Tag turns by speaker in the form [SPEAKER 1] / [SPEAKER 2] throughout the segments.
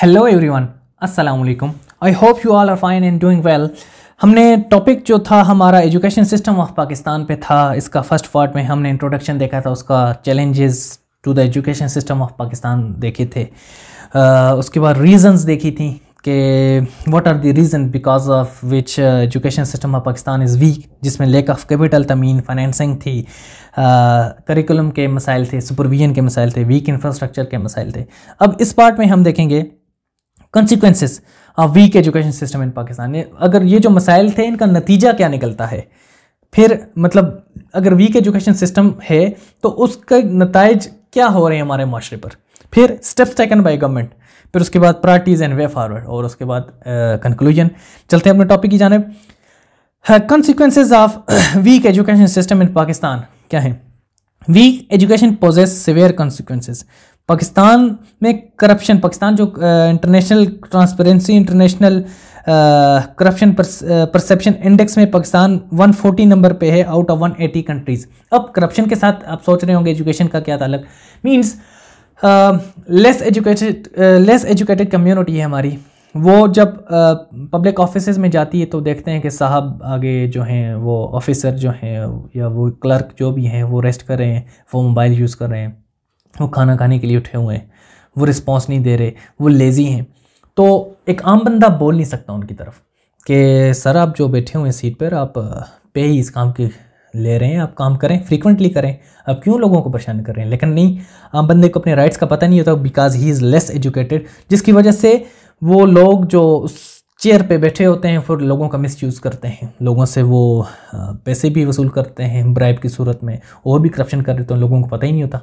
[SPEAKER 1] Hello everyone अस्सलाम वालेकुम I hope you all are fine and doing well हमने topic जो था हमारा एजुकेशन सिस्टम ऑफ पाकिस्तान पे था इसका फर्स्ट पार्ट में हमने इंट्रोडक्शन देखा था उसका challenges to the education system of Pakistan देखे थे आ, उसके बाद रीजंस देखी थी कि what are the reason because of which education system of Pakistan is weak जिसमें लेक ऑफ कैपिटल तमीन फाइनेंसिंग थी करिकुलम के मसाइल थे सुपरविजन के मसाइल थे वीक इंफ्रास्ट्रक्चर के मसाइल थे अब इस पार्ट में हम देखेंगे consequences weak education system in Pakistan अगर ये जो मसाइल थे इनका नतीजा क्या निकलता है फिर मतलब अगर वीक एजुकेशन सिस्टम है तो उसके नतज क्या हो रहे हैं हमारे माशरे पर फिर स्टेप्स टेकन बाई गवर्नमेंट फिर उसके बाद प्रायर्टीज़ एंड वे फॉरवर्ड और उसके बाद कंक्लूजन चलते हैं अपने टॉपिक की जानब consequences of weak education system in Pakistan क्या है weak education poses severe consequences Pakistan में करप्शन पाकिस्तान जो international transparency international corruption perception index में पाकिस्तान 140 नंबर पे है आउट ऑफ 180 कंट्रीज अब करप्शन के साथ आप सोच रहे होंगे एजुकेशन का क्या तालक means less educated less educated community है हमारी वो जब पब्लिक uh, ऑफिस में जाती है तो देखते हैं कि साहब आगे जो हैं वो ऑफिसर जो हैं या वो क्लर्क जो भी हैं वो रेस्ट कर रहे हैं वो मोबाइल यूज़ कर रहे हैं वो खाना खाने के लिए उठे हुए हैं वो रिस्पॉन्स नहीं दे रहे वो लेज़ी हैं तो एक आम बंदा बोल नहीं सकता उनकी तरफ कि सर आप जो बैठे हुए हैं सीट पर आप पे ही इस काम की ले रहे हैं आप काम करें फ्रीक्वेंटली करें आप क्यों लोगों को परेशान कर रहे हैं लेकिन नहीं आम बंदे को अपने राइट्स का पता नहीं होता because he is less educated जिसकी वजह से वो लोग जो उस चेयर पे बैठे होते हैं फिर लोगों का मिसयूज़ करते हैं लोगों से वो पैसे भी वसूल करते हैं ब्राइब की सूरत में और भी करप्शन कर रहे हैं लोगों को पता ही नहीं होता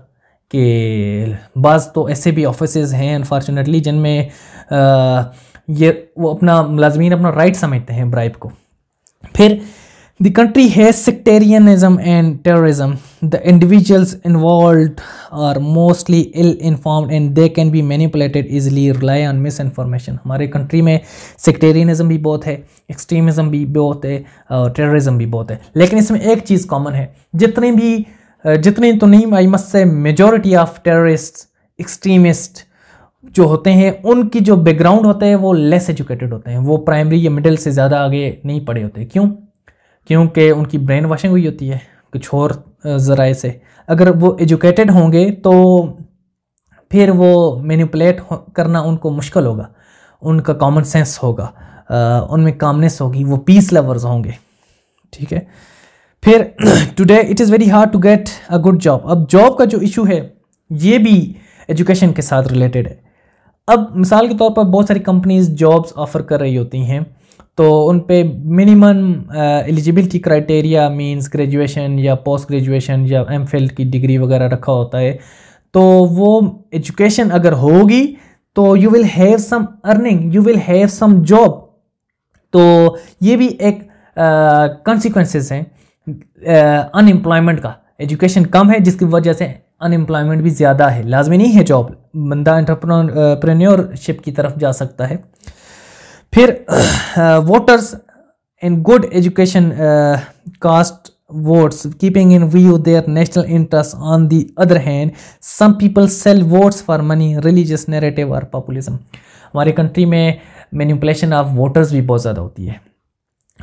[SPEAKER 1] कि बस तो ऐसे भी ऑफिस हैं अनफॉर्चुनेटली जिनमें ये वो अपना मुलाजमी अपना राइट समझते हैं ब्राइब को फिर the country has sectarianism and terrorism the individuals involved are mostly ill informed and they can be manipulated easily rely on misinformation हमारे कंट्री में सेक्टेरियनिज्म भी बहुत है एक्सट्रीमिज्म भी बहुत है और टेररिज्म भी बहुत है लेकिन इसमें एक चीज़ कॉमन है जितने भी जितने तो I must say majority of terrorist extremist जो होते हैं उनकी जो बैकग्राउंड होते हैं वो लेस एजुकेटेड होते हैं वो प्राइमरी या मिडिल से ज़्यादा आगे नहीं पढ़े होते क्यों क्योंकि उनकी ब्रेन वॉशिंग हुई होती है कुछ और ज़राए से अगर वो एजुकेटेड होंगे तो फिर वो मैनिपुलेट करना उनको मुश्किल होगा उनका कॉमन सेंस होगा उनमें कामनेस होगी वो पीस लवर्स होंगे ठीक है फिर today it is very hard to get a good job अब जॉब का जो इशू है ये भी एजुकेशन के साथ रिलेटेड है अब मिसाल के तौर पर बहुत सारी कंपनीज जॉब्स ऑफ़र कर रही होती हैं तो उन पे minimum eligibility criteria means graduation या पोस्ट ग्रेजुएशन या एम की डिग्री वगैरह रखा होता है तो वो एजुकेशन अगर होगी तो you will have some earning you will have some job तो ये भी एक कॉन्सिक्वेंसेस uh, हैं अनएम्प्लॉयमेंट का एजुकेशन कम है जिसकी वजह से अनएम्प्लॉयमेंट भी ज़्यादा है लाजमी नहीं है जॉब बंदा एंटरप्रेन्योरशिप की तरफ जा सकता है फिर voters in good education cast votes keeping in view their national interest on the other hand some people sell votes for money religious narrative और पॉपुलिज्म हमारी कंट्री में मैनिपुलेशन ऑफ वोटर्स भी बहुत ज़्यादा होती है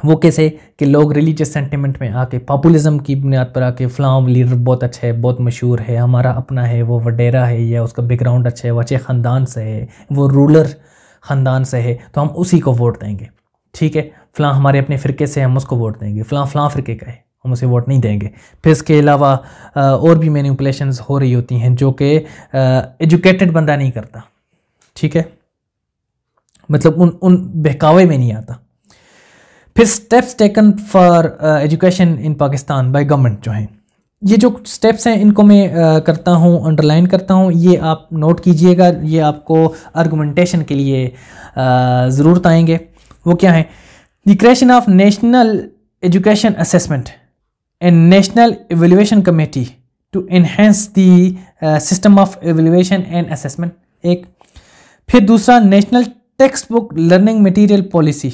[SPEAKER 1] वो कैसे कि लोग रिलीजियस सेंटिमेंट में आके पॉपुलिज्म की बुनियाद पर आके फ़लाम लीडर बहुत अच्छा है बहुत मशहूर है हमारा अपना है वो वडेरा है या उसका बैकग्राउंड अच्छा है वो अच्छे ख़ानदान से है वो रूलर ख़ानदान से है तो हम उसी को वोट देंगे ठीक है फ़लाँ हमारे अपने फ़िरके से हम उसको वोट देंगे फ़लाँ फ़लाँ फ़िरके का है हम उसे वोट नहीं देंगे फिर इसके अलावा और भी मैनिपुलेशन हो रही होती हैं जो कि एजुकेटेड बंदा नहीं करता ठीक है मतलब उन उन बहकावे में नहीं आता फिर steps taken for education in Pakistan by government जो हैं ये जो स्टेप्स हैं इनको मैं uh, करता हूँ अंडरलाइन करता हूँ ये आप नोट कीजिएगा ये आपको आर्गूमेंटेशन के लिए uh, ज़रूरत आएंगे वो क्या है the creation of national education assessment and national evaluation committee to enhance the system of evaluation and assessment एक फिर दूसरा national text book learning material policy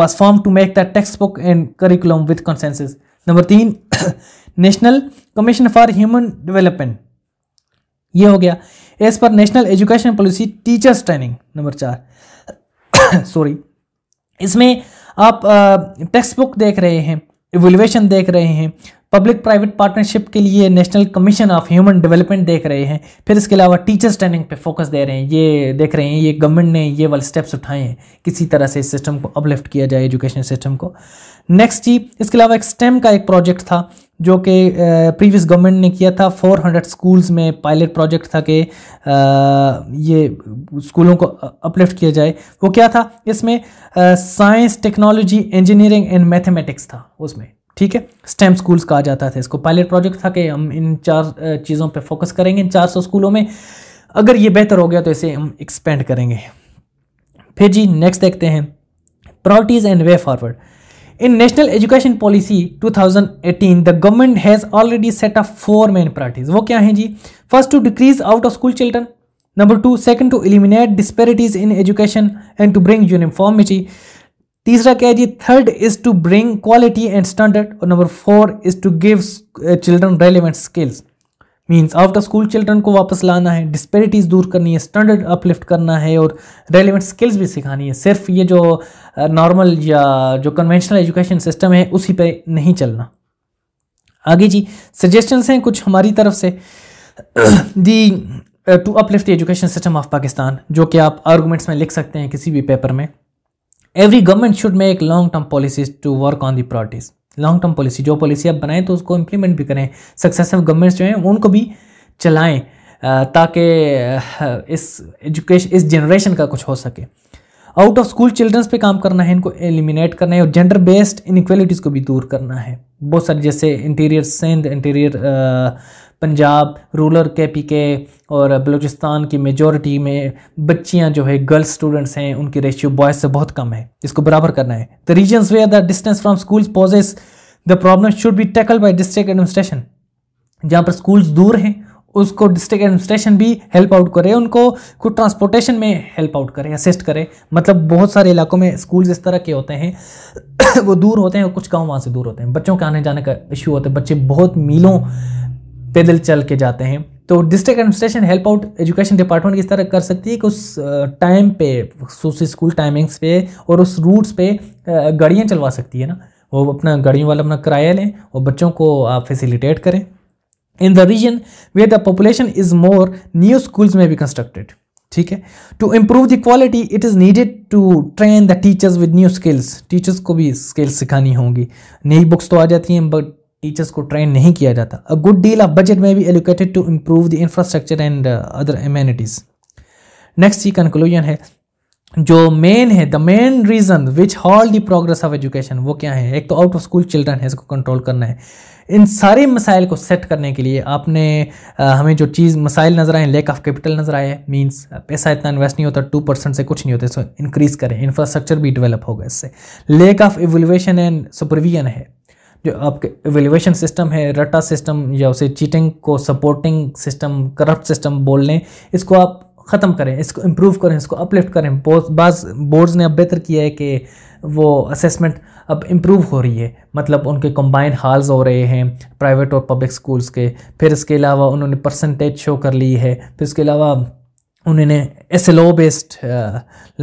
[SPEAKER 1] was formed to make the textbook and curriculum with consensus. Number तीन national commission for human development ये हो गया as per national education policy teachers training number चार sorry इसमें आप text uh, book देख रहे हैं एवेलुएशन देख रहे हैं पब्लिक प्राइवेट पार्टनरशिप के लिए national commission of human development देख रहे हैं फिर इसके अलावा टीचर्स ट्रेनिंग पे फोकस दे रहे हैं ये देख रहे हैं ये गवर्नमेंट ने ये वाले स्टेप्स उठाए हैं किसी तरह से इस सिस्टम को अपलिफ्ट किया जाए एजुकेशन सिस्टम को नेक्स्ट जी इसके अलावा एक स्टेम का एक प्रोजेक्ट था जो कि प्रीवियस गवर्नमेंट ने किया था 400 स्कूल्स में पायलट प्रोजेक्ट था कि ये स्कूलों को अपलिफ्ट किया जाए वो क्या था इसमें science technology engineering and mathematics था उसमें ठीक है स्टेम स्कूल्स कहा जाता था इसको पायलट प्रोजेक्ट था कि हम इन चार चीज़ों पे फोकस करेंगे इन चार सौ स्कूलों में अगर ये बेहतर हो गया तो इसे हम एक्सपेंड करेंगे फिर जी नेक्स्ट देखते हैं priorities and way forward in national education policy 2018, the government has already set up four main priorities वो क्या हैं जी first to decrease out of school children number two second to eliminate disparities in education and to bring uniformity तीसरा क्या है जी third is to bring quality and standard और number four is to give children relevant skills means out of school children को वापस लाना है डिस्पेरिटीज़ दूर करनी है स्टैंडर्ड अपलिफ्ट करना है और रेलिवेंट स्किल्स भी सिखानी है सिर्फ ये जो नॉर्मल uh, या जो कन्वेंशनल एजुकेशन सिस्टम है उसी पर नहीं चलना आगे जी सजेशंस हैं कुछ हमारी तरफ से दी to uplift education system of Pakistan जो कि आप आर्गूमेंट्स में लिख सकते हैं किसी भी पेपर में every government should make long term policies to work on the priorities long term policy जो पॉलिसी आप बनाएं तो उसको इंप्लीमेंट भी करें सक्सेसिव गवर्नमेंट्स जो हैं उनको भी चलाएं ताकि इस एजुकेशन इस जनरेशन का कुछ हो सके आउट ऑफ स्कूल चिल्ड्रंस पे काम करना है इनको एलिमिनेट करना है और जेंडर बेस्ड इनक्वलिटीज़ को भी दूर करना है बहुत सारे जैसे interior Sindh interior Punjab rural K P K और बलूचिस्तान की मेजोरिटी में बच्चियाँ जो है गर्ल्स स्टूडेंट्स हैं उनकी रेशियो बॉयज़ से बहुत कम है इसको बराबर करना है the regions where the distance from school poses the problem should be tackle by district administration जहाँ पर स्कूल्स दूर हैं उसको डिस्ट्रिक्ट एडमिनिस्ट्रेशन भी हेल्प आउट करे उनको खुद ट्रांसपोर्टेशन में हेल्प आउट करे असिस्ट करे मतलब बहुत सारे इलाकों में स्कूल्स इस तरह के होते हैं वो दूर होते हैं और कुछ गांव वहाँ से दूर होते हैं बच्चों के आने जाने का इशू होता है बच्चे बहुत मीलों पैदल चल के जाते हैं तो district administration help out education department किस तरह कर सकती है कि उस टाइम पे उस स्कूल टाइमिंग्स पे और उस रूट्स पे गाड़ियाँ चलवा सकती है ना वो अपना गाड़ियों वाला अपना किराया लें और बच्चों को फैसिलिटेट करें in the region where the population is more new schools में भी कंस्ट्रक्टेड ठीक है to improve the quality it is needed to train the teachers with new skills teachers को भी स्किल्स सिखानी होंगी नई बुक्स तो आ जाती हैं बट टीचर्स को ट्रेन नहीं किया जाता a good deal of budget में be allocated to improve the infrastructure and other amenities next ये कंक्लूजन है जो मेन है the main reason which halt the progress of education वो क्या है एक तो आउट ऑफ स्कूल चिल्ड्रन है इसको कंट्रोल करना है इन सारे मसाइल को सेट करने के लिए आपने आ, uh, हमें जो चीज़ मसाइल नज़र आए लैक ऑफ कैपिटल नज़र आए मींस uh, पैसा इतना इन्वेस्ट नहीं होता टू परसेंट से कुछ नहीं होता इसको इंक्रीज़ करें इंफ्रास्ट्रक्चर भी डेवलप होगा इससे lack of evaluation and supervision है जो आपके एवेल्यूशन सिस्टम है रटा सिस्टम या उसे चीटिंग को सपोर्टिंग सिस्टम करप्ट सिस्टम बोल लें इसको आप ख़त्म करें इसको इम्प्रूव करें इसको अपलिफ्ट करें बाज़ बोर्ड्स ने अब बेहतर किया है कि वो असेसमेंट अब इम्प्रूव हो रही है मतलब उनके कंबाइंड हाल्स हो रहे हैं प्राइवेट और पब्लिक स्कूल्स के फिर इसके अलावा उन्होंने परसेंटेज शो कर ली है फिर इसके अलावा उन्होंने S L O based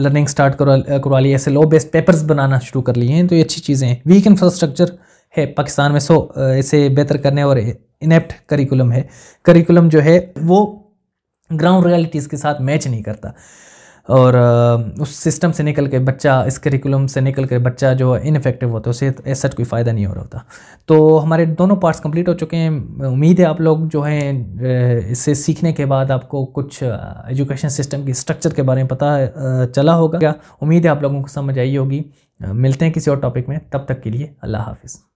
[SPEAKER 1] learning start करवा करवा ली S L O based papers बनाना शुरू कर लिए हैं तो ये अच्छी चीज़ें हैं वीक इंफ्रास्ट्रक्चर है पाकिस्तान में सो इसे बेहतर करने और इनेप्ट करिकुलम है करिकुलम जो है वो ग्राउंड रियलिटीज़ के साथ मैच नहीं करता और उस सिस्टम से निकल के बच्चा इस करिकुलम से निकल के बच्चा जो इनफेक्टिव होता है उसे ऐसा कोई फ़ायदा नहीं हो रहा होता तो हमारे दोनों पार्ट्स कंप्लीट हो चुके हैं उम्मीद है आप लोग जो हैं इससे सीखने के बाद आपको कुछ एजुकेशन सिस्टम की स्ट्रक्चर के बारे में पता चला होगा क्या उम्मीद है आप लोगों को समझ आई होगी मिलते हैं किसी और टॉपिक में तब तक के लिए अल्लाह हाफिज़